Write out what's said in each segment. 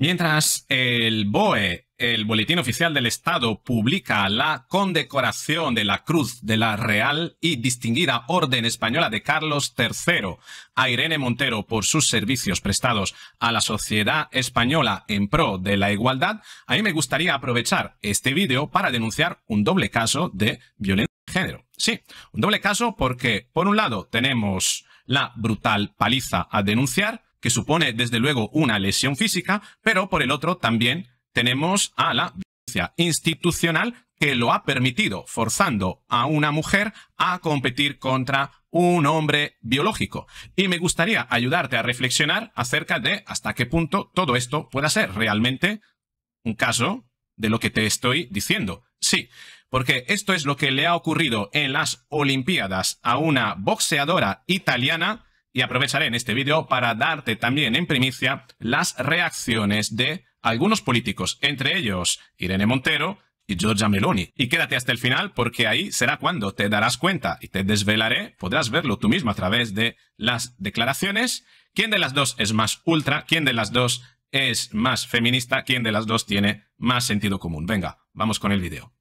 Mientras el BOE, el Boletín Oficial del Estado, publica la condecoración de la Cruz de la Real y distinguida Orden Española de Carlos III a Irene Montero por sus servicios prestados a la sociedad española en pro de la igualdad, a mí me gustaría aprovechar este vídeo para denunciar un doble caso de violencia de género. Sí, un doble caso porque, por un lado, tenemos la brutal paliza a denunciar, que supone desde luego una lesión física, pero por el otro también tenemos a la violencia institucional que lo ha permitido, forzando a una mujer a competir contra un hombre biológico. Y me gustaría ayudarte a reflexionar acerca de hasta qué punto todo esto pueda ser realmente un caso de lo que te estoy diciendo. Sí, porque esto es lo que le ha ocurrido en las Olimpiadas a una boxeadora italiana y aprovecharé en este vídeo para darte también en primicia las reacciones de algunos políticos, entre ellos Irene Montero y Giorgia Meloni. Y quédate hasta el final porque ahí será cuando te darás cuenta y te desvelaré, podrás verlo tú mismo a través de las declaraciones, quién de las dos es más ultra, quién de las dos es más feminista, quién de las dos tiene más sentido común. Venga, vamos con el vídeo.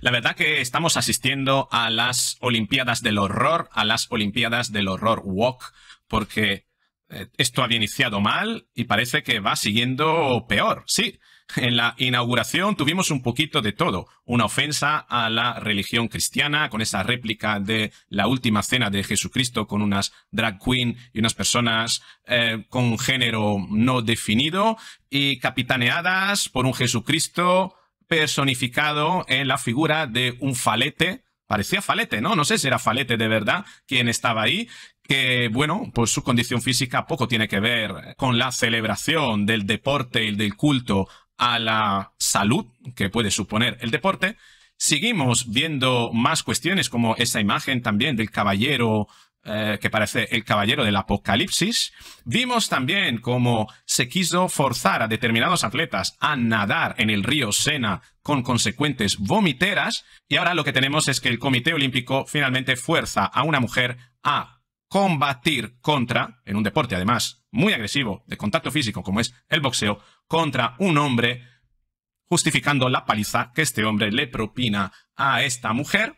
La verdad que estamos asistiendo a las Olimpiadas del Horror, a las Olimpiadas del Horror Walk, porque eh, esto había iniciado mal y parece que va siguiendo peor. Sí, en la inauguración tuvimos un poquito de todo. Una ofensa a la religión cristiana, con esa réplica de la última cena de Jesucristo con unas drag queen y unas personas eh, con género no definido y capitaneadas por un Jesucristo personificado en la figura de un falete. Parecía falete, ¿no? No sé si era falete de verdad quien estaba ahí, que bueno, pues su condición física poco tiene que ver con la celebración del deporte y del culto a la salud que puede suponer el deporte. Seguimos viendo más cuestiones como esa imagen también del caballero eh, que parece el caballero del apocalipsis. Vimos también cómo se quiso forzar a determinados atletas a nadar en el río Sena con consecuentes vomiteras. Y ahora lo que tenemos es que el Comité Olímpico finalmente fuerza a una mujer a combatir contra, en un deporte además muy agresivo, de contacto físico como es el boxeo, contra un hombre, justificando la paliza que este hombre le propina a esta mujer.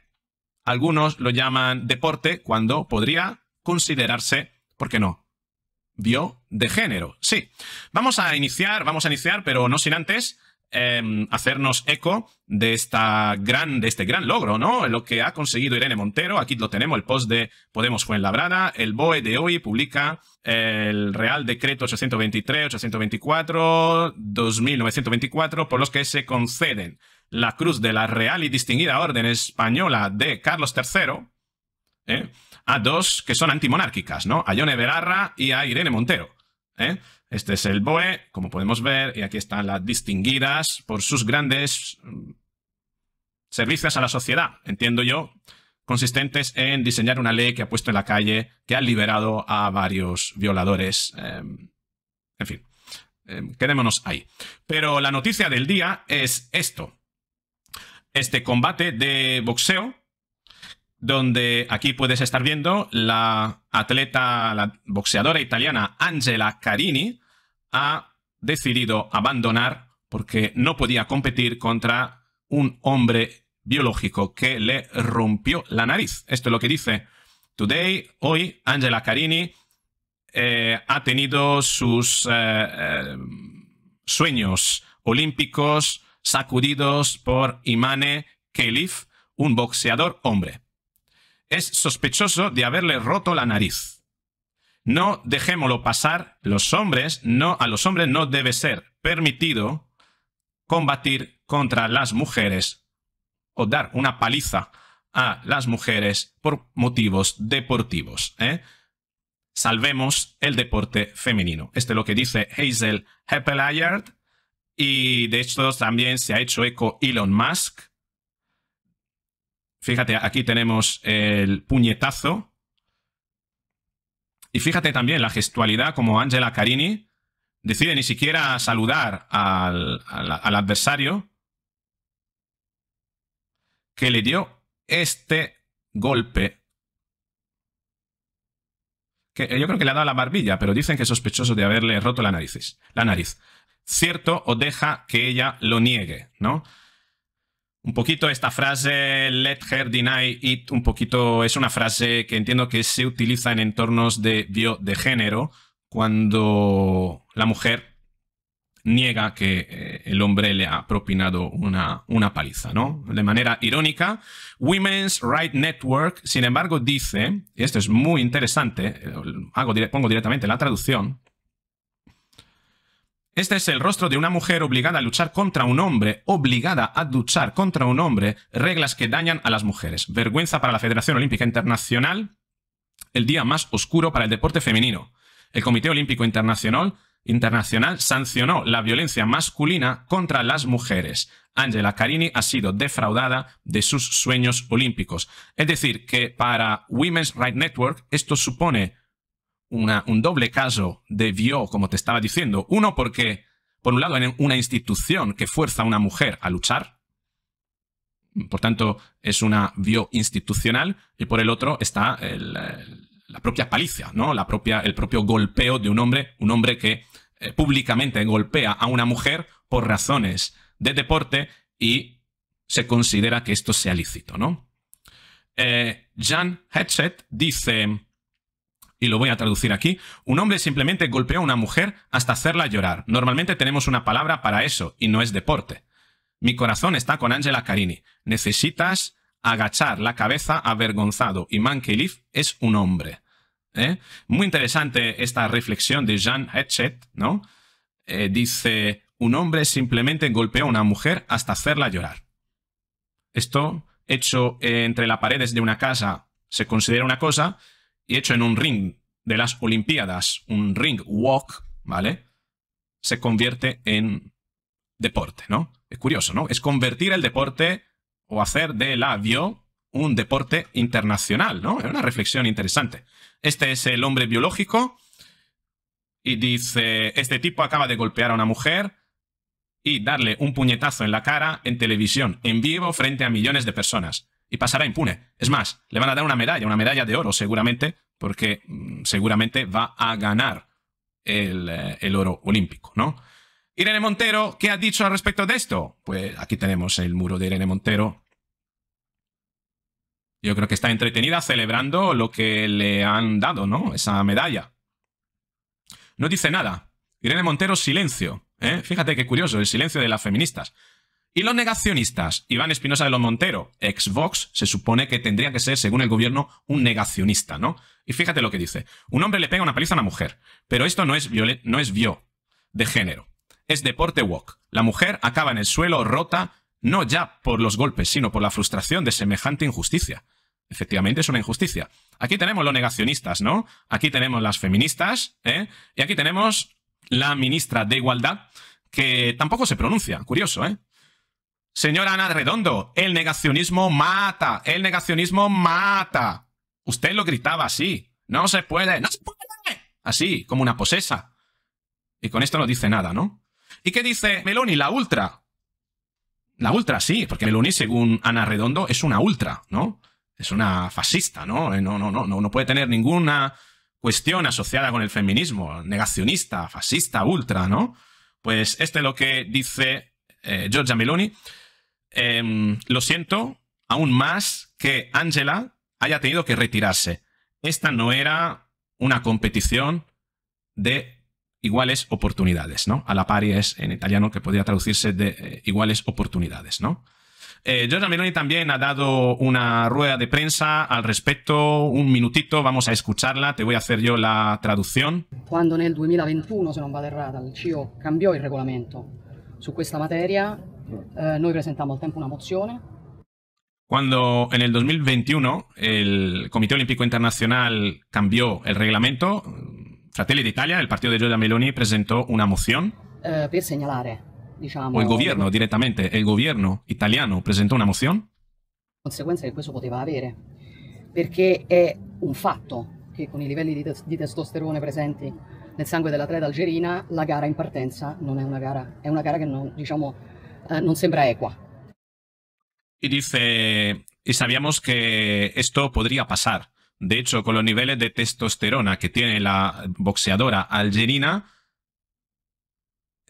Algunos lo llaman deporte cuando podría considerarse, ¿por qué no? Bio de género. Sí. Vamos a iniciar, vamos a iniciar, pero no sin antes em, hacernos eco de, esta gran, de este gran logro, ¿no? Lo que ha conseguido Irene Montero. Aquí lo tenemos, el post de Podemos Fuenlabrada. El BOE de hoy publica el Real Decreto 823, 824, 2924, por los que se conceden la cruz de la Real y Distinguida Orden Española de Carlos III, ¿eh? a dos que son antimonárquicas, ¿no? A Yone Berarra y a Irene Montero. ¿eh? Este es el BOE, como podemos ver, y aquí están las distinguidas por sus grandes mm, servicios a la sociedad, entiendo yo, consistentes en diseñar una ley que ha puesto en la calle, que ha liberado a varios violadores. Em, en fin, em, quedémonos ahí. Pero la noticia del día es esto este combate de boxeo, donde aquí puedes estar viendo la atleta, la boxeadora italiana Angela Carini ha decidido abandonar porque no podía competir contra un hombre biológico que le rompió la nariz. Esto es lo que dice Today, hoy, Angela Carini eh, ha tenido sus eh, eh, sueños olímpicos sacudidos por Imane Kelif, un boxeador hombre. Es sospechoso de haberle roto la nariz. No dejémoslo pasar, los hombres, no, a los hombres no debe ser permitido combatir contra las mujeres o dar una paliza a las mujeres por motivos deportivos. ¿eh? Salvemos el deporte femenino. Este es lo que dice Hazel Heppelayard y de estos también se ha hecho eco Elon Musk. Fíjate, aquí tenemos el puñetazo. Y fíjate también la gestualidad como Angela Carini decide ni siquiera saludar al, adversario que le dio este golpe. Que eh, yo creo que le ha dado la barbilla, pero dicen que es sospechoso de haberle roto la, nariz. la nariz cierto o deja que ella lo niegue, ¿no? Un poquito esta frase, let her deny it, un poquito es una frase que entiendo que se utiliza en entornos de, bio de género cuando la mujer niega que eh, el hombre le ha propinado una, una paliza, ¿no? De manera irónica, Women's Right Network, sin embargo, dice, y esto es muy interesante, eh, pongo directamente la traducción, este es el rostro de una mujer obligada a luchar contra un hombre, obligada a luchar contra un hombre, reglas que dañan a las mujeres. Vergüenza para la Federación Olímpica Internacional, el día más oscuro para el deporte femenino. El Comité Olímpico Internacional, Internacional sancionó la violencia masculina contra las mujeres. Angela Carini ha sido defraudada de sus sueños olímpicos. Es decir, que para Women's Right Network esto supone un doble caso de vio, como te estaba diciendo. Uno, porque, por un lado, hay una institución que fuerza a una mujer a luchar. Por tanto, es una vio institucional. Y por el otro está la propia palicia, ¿no? La propia, el propio golpeo de un hombre, un hombre que eh, públicamente golpea a una mujer por razones de deporte y se considera que esto sea lícito, ¿no? Eh, Jan Hatchett dice, y lo voy a traducir aquí, un hombre simplemente golpea a una mujer hasta hacerla llorar. Normalmente tenemos una palabra para eso y no es deporte. Mi corazón está con Angela Carini. Necesitas agachar la cabeza avergonzado y Mankelif es un hombre. ¿eh? Muy interesante esta reflexión de Jean Hetchet, ¿no? Eh, dice, un hombre simplemente golpea a una mujer hasta hacerla llorar. Esto, hecho eh, entre las paredes de una casa, se considera una cosa, y hecho en un ring de las Olimpiadas, un ring walk, ¿vale? Se convierte en deporte, ¿no? Es curioso, ¿no? Es convertir el deporte o hacer de la bio un deporte internacional, ¿no? Es una reflexión interesante. Este es el hombre biológico y dice, este tipo acaba de golpear a una mujer y darle un puñetazo en la cara en televisión, en vivo, frente a millones de personas y pasará impune. Es más, le van a dar una medalla, una medalla de oro seguramente, porque mm, seguramente va a ganar eh, el, oro olímpico, ¿no? Irene Montero, ¿qué ha dicho al respecto de esto? Pues aquí tenemos el muro de Irene Montero. Yo creo que está entretenida celebrando lo que le han dado, ¿no? Esa medalla. No dice nada. Irene Montero, silencio. ¿eh? Fíjate qué curioso, el silencio de las feministas. Y los negacionistas, Iván Espinosa de los Montero, Xbox se supone que tendría que ser, según el gobierno, un negacionista, ¿no? Y fíjate lo que dice. Un hombre le pega una paliza a una mujer, pero esto no es, no es bio de género. Es deporte walk. La mujer acaba en el suelo rota, no ya por los golpes, sino por la frustración de semejante injusticia. Efectivamente, es una injusticia. Aquí tenemos los negacionistas, ¿no? Aquí tenemos las feministas, ¿eh? Y aquí tenemos la ministra de Igualdad, que tampoco se pronuncia. Curioso, ¿eh? Señora Ana Redondo, el negacionismo mata, el negacionismo mata. Usted lo gritaba así. No se puede, no se puede. Así, como una posesa. Y con esto no dice nada, ¿no? ¿Y qué dice Meloni, la ultra? La ultra, sí, porque Meloni, según Ana Redondo, es una ultra, ¿no? Es una fascista, ¿no? No, no, no, no, no puede tener ninguna cuestión asociada con el feminismo. Negacionista, fascista, ultra, ¿no? Pues este es lo que dice eh, Giorgia Meloni, em, lo siento aún más que Angela haya tenido que retirarse. Esta no era una competición de iguales oportunidades, ¿no? A la pari es en italiano que podría traducirse de eh, iguales oportunidades, ¿no? Georgia eh, Giorgia Meloni también ha dado una rueda de prensa al respecto, un minutito, vamos a escucharla, te voy a hacer yo la traducción. Cuando en el 2021, si no a el CIO e cambió el reglamento su questa materia. Mm. Eh, noi presentamos al tempo una mozione. Quando eh, nel 2021 il Comité Olimpico Internazionale cambiò il regolamento, mm, Fratelli d'Italia, il partito di Giorgia Meloni, presentò una mozione. Eh, per segnalare, diciamo. O il governo eh, directamente, el gobierno italiano presentò una moción. Conseguenze che questo poteva avere, perché è un fatto che con i livelli di, tes di testosterone presenti nel sangue dell'atleta algerina la gara in partenza non è una gara, è una gara que no diciamo, eh, non sembra equa. Y dice, y sabíamos que esto podría pasar. De hecho, con los niveles de testosterona que tiene la boxeadora algerina,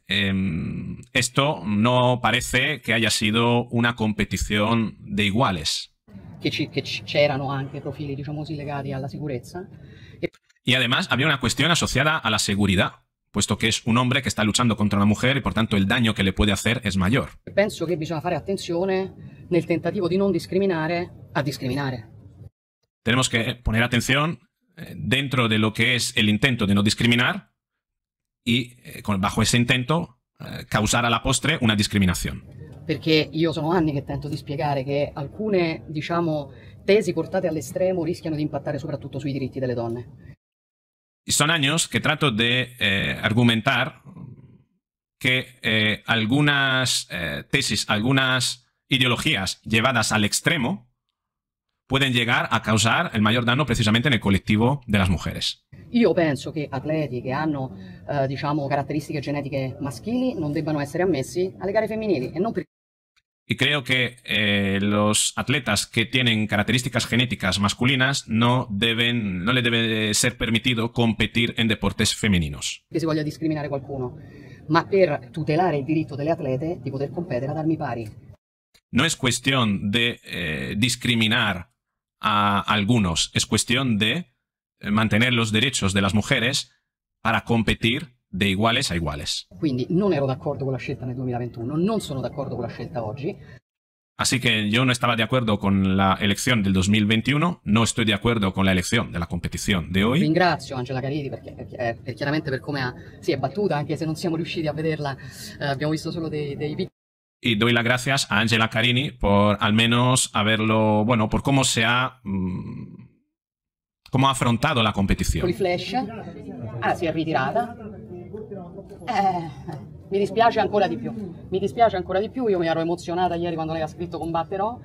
em, esto no parece que haya sido una competición de iguales. Que c'erano anche profili, digamos, così, a la seguridad. Y además había una cuestión asociada a la seguridad, puesto que es un hombre que está luchando contra una mujer y por tanto el daño que le puede hacer es mayor. Penso que bisogna fare attenzione nel tentativo di non discriminare a discriminare. Tenemos que poner atención eh, dentro de lo que es el intento de no discriminar y eh, bajo ese intento eh, causar a la postre una discriminación. porque io sono anni que tento di spiegare che alcune, diciamo, tesi portate all'estremo rischiano di impattare soprattutto sui diritti delle donne. Y son años que trato de eh, argumentar que eh, algunas eh, tesis, algunas ideologías llevadas al extremo pueden llegar a causar el mayor daño precisamente en el colectivo de las mujeres. Yo pienso que atleti que hanno características diciamo, caratteristiche no maschili non debbano essere ammessi alle gare femminili e non y creo que eh, los atletas que tienen características genéticas masculinas no deben, no le debe ser permitido competir en deportes femeninos. No es cuestión de eh, discriminar a algunos, es cuestión de eh, mantener los derechos de las mujeres para competir de iguales a iguales. Así que yo no estaba de acuerdo con la elección del 2021, no estoy de acuerdo con la elección de la competición de hoy. Ringrazio Angela Carini, perché, perché, por chiaramente per come ha, si è battuta, anche se non siamo riusciti a vederla, eh, abbiamo visto solo dei, dei y doy las gracias a Angela Carini por al menos haberlo, bueno, por cómo se ha mmm, ha afrontado la competición. Con flash. Ah, si è ritirata. Me eh, mi dispiace ancora di più, mi dispiace ancora di più, io mi ero emozionata ieri quando lei ha scritto combatterò.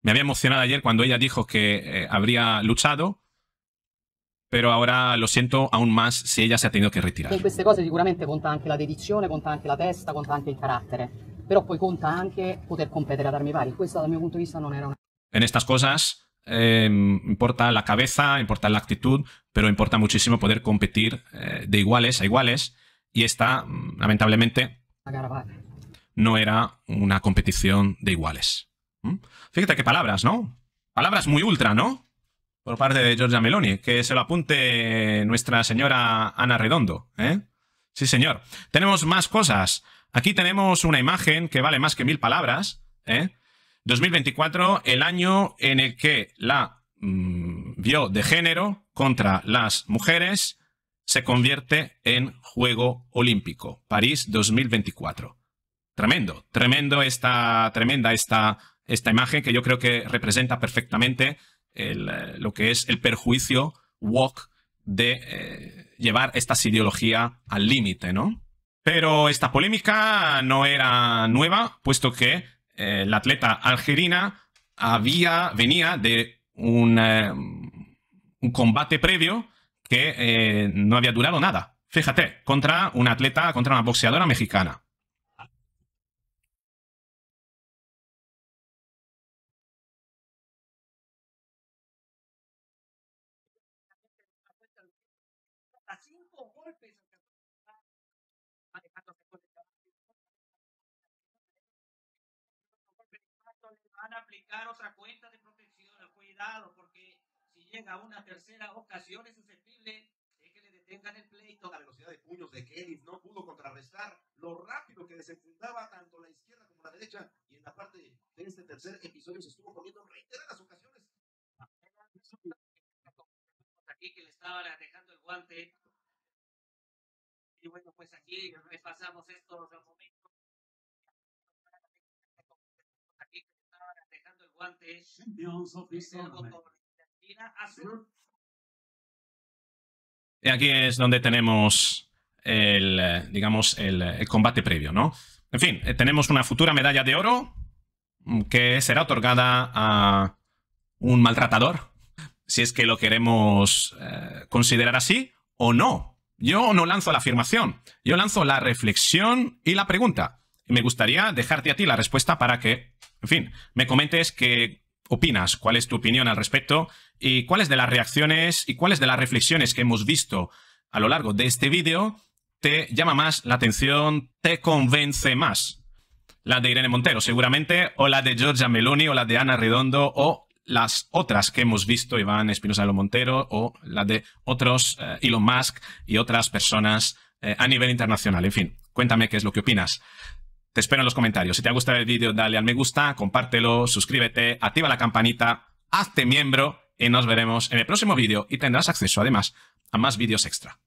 Me había emocionado ayer cuando ella dijo que eh, habría luchado, pero ahora lo siento aún más si ella se ha tenido que retirar. En estas cosas, seguramente, conta anche la dedicación, conta anche la testa, conta anche el carácter. Pero, poi conta anche poder competir, ad darmi pari. dal punto de vista no era una... En estas cosas em, importa la cabeza, importa la actitud, pero importa muchísimo poder competir eh, de iguales a iguales y esta, lamentablemente, no era una competición de iguales. ¿Mm? Fíjate qué palabras, ¿no? Palabras muy ultra, ¿no? Por parte de Giorgia Meloni. Que se lo apunte nuestra señora Ana Redondo, ¿eh? Sí, señor. Tenemos más cosas. Aquí tenemos una imagen que vale más que mil palabras, ¿eh? 2024, el año en el que la mm, vio de género contra las mujeres se convierte en Juego Olímpico, París 2024. Tremendo, tremendo esta, tremenda esta, esta imagen que yo creo que representa perfectamente eh, lo que es el perjuicio walk de eh, llevar estas ideologías al límite, ¿no? Pero esta polémica no era nueva, puesto que eh, la atleta algerina había, venía de un, un combate previo que eh, no había durado nada. Fíjate, contra una atleta, contra una boxeadora mexicana. a aplicar otra cuenta de protección, cuidado, porque llega a una tercera ocasión es susceptible de que le detengan el pleito. La velocidad de puños de Kelly no pudo contrarrestar lo rápido que desenfundaba tanto la izquierda como la derecha. Y en la parte de este tercer episodio se estuvo poniendo en reiteradas ocasiones. Aquí que le estaban dejando el guante. Y bueno, pues aquí repasamos estos momentos. Aquí que le estaban dejando el guante. Champions of y aquí es donde tenemos el, eh, digamos, eh, el, combate previo, ¿no? En fin, eh, tenemos una futura medalla de oro mm, que será otorgada a un maltratador, si es que lo queremos considerar así o no. Yo no lanzo la afirmación, yo lanzo la reflexión y la pregunta. Y me gustaría dejarte a ti la respuesta para que, en fin, me comentes que, opinas, cuál es tu opinión al respecto y cuáles de las reacciones y cuáles de las reflexiones que hemos visto a lo largo de este vídeo te llama más la atención, te convence más. La de Irene Montero, seguramente, o la de Giorgia Meloni, o la de Ana Redondo, o las otras que hemos visto, Iván Espinosa de los Montero, o la de otros, eh, Elon Musk y otras personas eh, a nivel internacional. En fin, cuéntame qué es lo que opinas. Te espero en los comentarios. Si te ha gustado el vídeo, dale al me gusta, compártelo, suscríbete, activa la campanita, hazte miembro y nos veremos en el próximo vídeo y tendrás acceso además a más vídeos extra.